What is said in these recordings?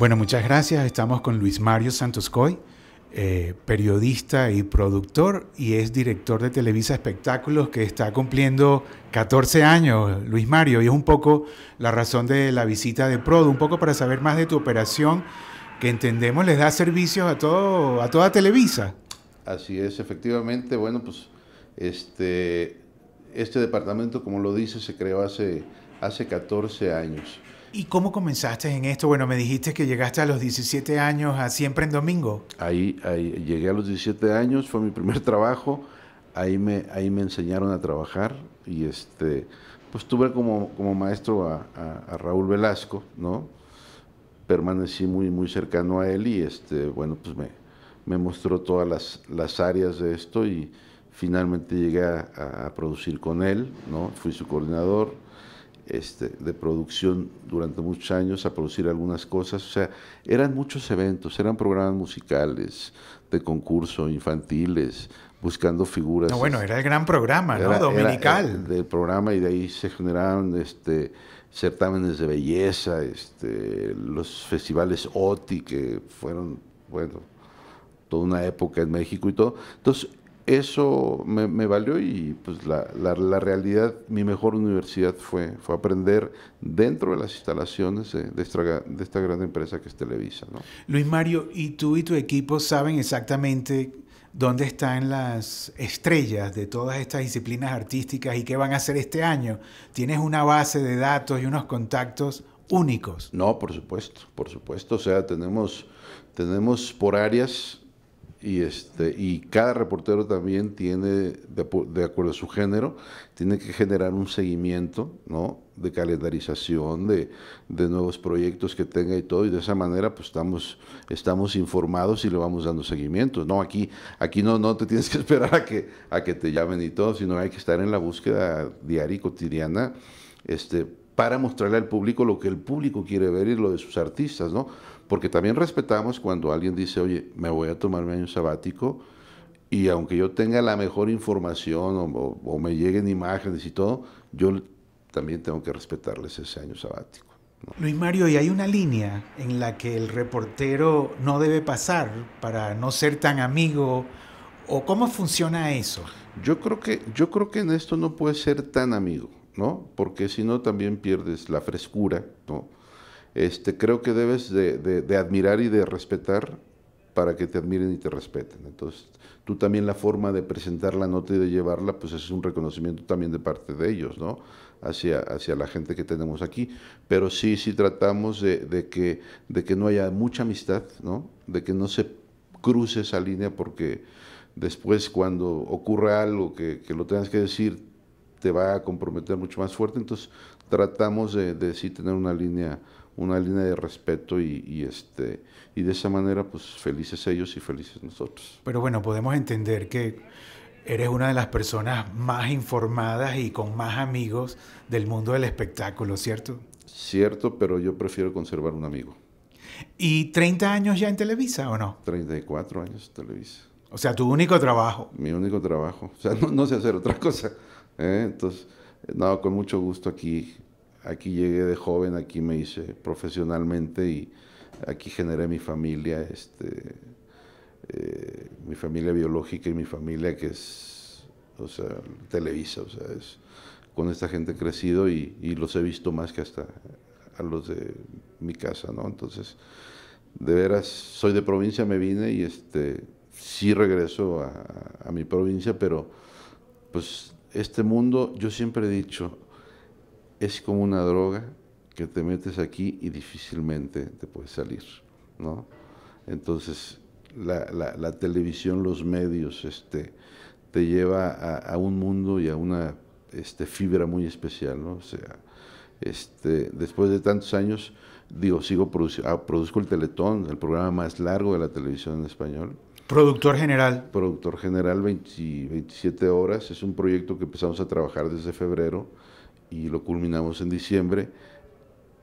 Bueno, muchas gracias. Estamos con Luis Mario Santos Coy, eh, periodista y productor, y es director de Televisa Espectáculos, que está cumpliendo 14 años, Luis Mario, y es un poco la razón de la visita de Prodo, un poco para saber más de tu operación, que entendemos les da servicios a, todo, a toda Televisa. Así es, efectivamente, bueno, pues este, este departamento, como lo dice, se creó hace hace 14 años. ¿Y cómo comenzaste en esto? Bueno, me dijiste que llegaste a los 17 años a Siempre en Domingo. Ahí, ahí llegué a los 17 años, fue mi primer trabajo, ahí me, ahí me enseñaron a trabajar y este, pues tuve como, como maestro a, Raúl Velasco, ¿no? Permanecí muy, muy cercano a él y este, bueno, pues me, me mostró todas las, las áreas de esto y finalmente llegué a, a producir con él, ¿no? Fui su coordinador este, de producción durante muchos años a producir algunas cosas. O sea, eran muchos eventos, eran programas musicales, de concurso, infantiles, buscando figuras. bueno, era el gran programa, ¿no? Dominical. del programa y de ahí se generaron este, certámenes de belleza, este, los festivales OTI que fueron, bueno, toda una época en México y todo. Entonces, eso me, valió y pues la, realidad, mi mejor universidad fue, fue aprender dentro de las instalaciones de, esta, gran empresa que es Televisa. Luis Mario, ¿y tú y tu equipo saben exactamente dónde están las estrellas de todas estas disciplinas artísticas y qué van a hacer este año? ¿Tienes una base de datos y unos contactos únicos? No, por supuesto, por supuesto. O sea, tenemos, tenemos por áreas y, este, y cada reportero también tiene, de, acuerdo a su género, tiene que generar un seguimiento ¿no? de calendarización, de, de, nuevos proyectos que tenga y todo, y de esa manera pues estamos, estamos informados y le vamos dando seguimiento. No, aquí, aquí no, no te tienes que esperar a que, a que te llamen y todo, sino hay que estar en la búsqueda diaria y cotidiana este, para mostrarle al público lo que el público quiere ver y lo de sus artistas, ¿no? Porque también respetamos cuando alguien dice, oye, me voy a tomar un año sabático y aunque yo tenga la mejor información o, me lleguen imágenes y todo, yo también tengo que respetarles ese año sabático. Luis Mario, y hay una línea en la que el reportero no debe pasar para no ser tan amigo o cómo funciona eso. Yo creo que yo creo que en esto no puede ser tan amigo. ¿no? Porque si no también pierdes la frescura, ¿no? Este, creo que debes de, admirar y de respetar para que te admiren y te respeten. Entonces, tú también la forma de presentar la nota y de llevarla, pues es un reconocimiento también de parte de ellos, ¿no? Hacia, hacia la gente que tenemos aquí. Pero sí, sí tratamos de, que, de que no haya mucha amistad, ¿no? De que no se cruce esa línea porque después cuando ocurre algo que, que lo tengas que decir, te va a comprometer mucho más fuerte. Entonces tratamos de, sí tener una línea, una línea de respeto y, este y de esa manera pues felices ellos y felices nosotros. Pero bueno, podemos entender que eres una de las personas más informadas y con más amigos del mundo del espectáculo, ¿cierto? Cierto, pero yo prefiero conservar un amigo. ¿Y 30 años ya en Televisa o no? 34 años en Televisa. O sea, tu único trabajo. Mi único trabajo. O sea, no, no sé hacer otra cosa. ¿eh? Entonces, nada, con mucho gusto aquí, aquí llegué de joven, aquí me hice profesionalmente y aquí generé mi familia, este, eh, mi familia biológica y mi familia que es, o sea, Televisa, o sea, es, con esta gente he crecido y, los he visto más que hasta a los de mi casa, ¿no? Entonces, de veras, soy de provincia, me vine y este, sí regreso a, a mi provincia, pero pues este mundo, yo siempre he dicho, es como una droga que te metes aquí y difícilmente te puedes salir, ¿no? Entonces, la, televisión, los medios, este, te lleva a, un mundo y a una este, fibra muy especial, O sea, este, después de tantos años, digo, sigo produciendo, ah, produzco el Teletón, el programa más largo de la televisión en español, Productor general. Productor general, 27 horas. Es un proyecto que empezamos a trabajar desde febrero y lo culminamos en diciembre.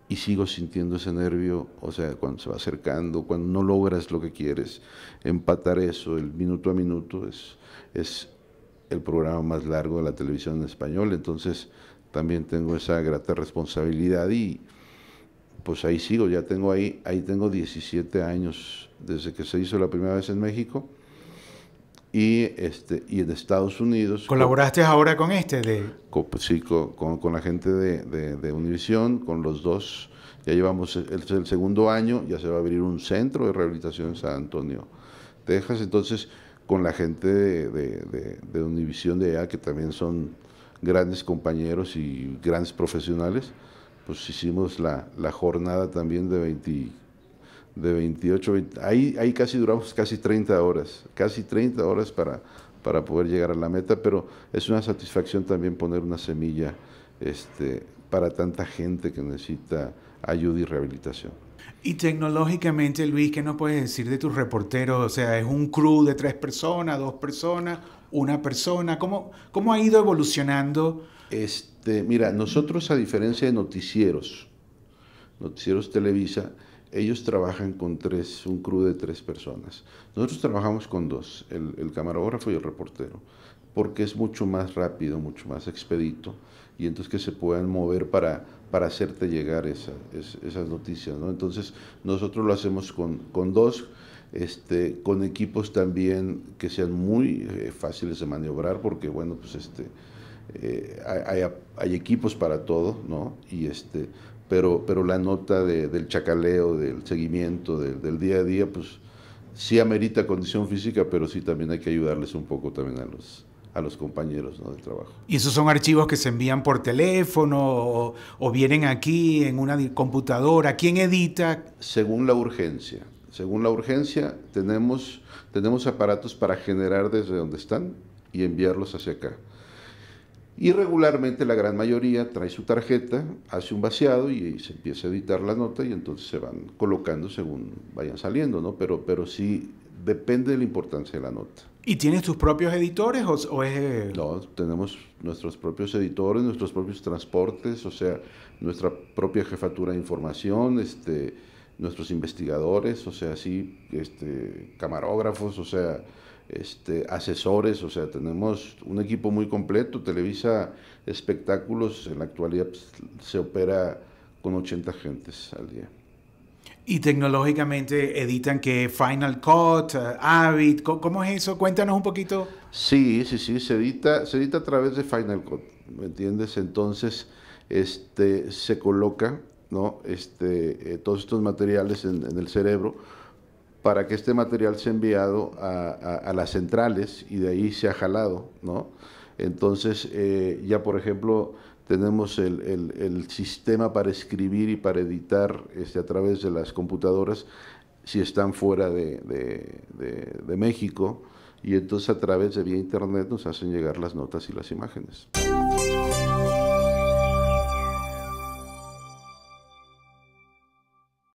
Y sigo sintiendo ese nervio, o sea, cuando se va acercando, cuando no logras lo que quieres. Empatar eso, el minuto a minuto, es, es el programa más largo de la televisión en español. Entonces, también tengo esa grata responsabilidad y pues ahí sigo, ya tengo ahí, ahí tengo 17 años desde que se hizo la primera vez en México y este y en Estados Unidos. ¿Colaboraste ahora con este? De... Pues sí, con, la gente de, de, Univisión, con los dos. Ya llevamos el, segundo año, ya se va a abrir un centro de rehabilitación en San Antonio, Texas. Entonces, con la gente de, de, de Univisión de allá, que también son grandes compañeros y grandes profesionales, pues hicimos la, la jornada también de 20, de 28, ahí, casi duramos casi 30 horas, casi 30 horas para, para poder llegar a la meta, pero es una satisfacción también poner una semilla este, para tanta gente que necesita ayuda y rehabilitación. Y tecnológicamente, Luis, ¿qué nos puedes decir de tus reporteros? O sea, es un crew de tres personas, dos personas, una persona. ¿Cómo, cómo ha ido evolucionando? Este, este, mira, nosotros a diferencia de noticieros, noticieros Televisa, ellos trabajan con tres, un crew de tres personas. Nosotros trabajamos con dos, el, camarógrafo y el reportero, porque es mucho más rápido, mucho más expedito, y entonces que se puedan mover para, hacerte llegar esas noticias. Entonces nosotros lo hacemos con, dos, este, con equipos también que sean muy eh, fáciles de maniobrar, porque bueno, pues este eh, hay, equipos para todo, Y este, pero, la nota del chacaleo, del seguimiento, del, día a día, pues sí amerita condición física, pero sí también hay que ayudarles un poco también a los, a los compañeros del trabajo. ¿Y esos son archivos que se envían por teléfono o, o, vienen aquí en una computadora? ¿Quién edita? Según la urgencia. Según la urgencia, tenemos, tenemos aparatos para generar desde donde están y enviarlos hacia acá. Y regularmente la gran mayoría trae su tarjeta, hace un vaciado y se empieza a editar la nota y entonces se van colocando según vayan saliendo, ¿no? Pero, pero sí depende de la importancia de la nota. ¿Y tienes tus propios editores o, es...? Eh? No, tenemos nuestros propios editores, nuestros propios transportes, o sea, nuestra propia jefatura de información, este, nuestros investigadores, o sea, sí, este, camarógrafos, o sea, este, asesores, o sea, tenemos un equipo muy completo. Televisa Espectáculos en la actualidad pues, se opera con 80 gentes al día. Y tecnológicamente editan que Final Cut, Avid, ¿cómo es eso? Cuéntanos un poquito. Sí, sí, sí, se edita, se edita a través de Final Cut, ¿me entiendes? Entonces, este, se coloca, ¿no? Este, eh, todos estos materiales en, en el cerebro para que este material sea enviado a, las centrales y de ahí se ha jalado, ¿no? Entonces, eh, ya por ejemplo, tenemos el, sistema para escribir y para editar este, a través de las computadoras si están fuera de, de México y entonces a través de vía internet nos hacen llegar las notas y las imágenes.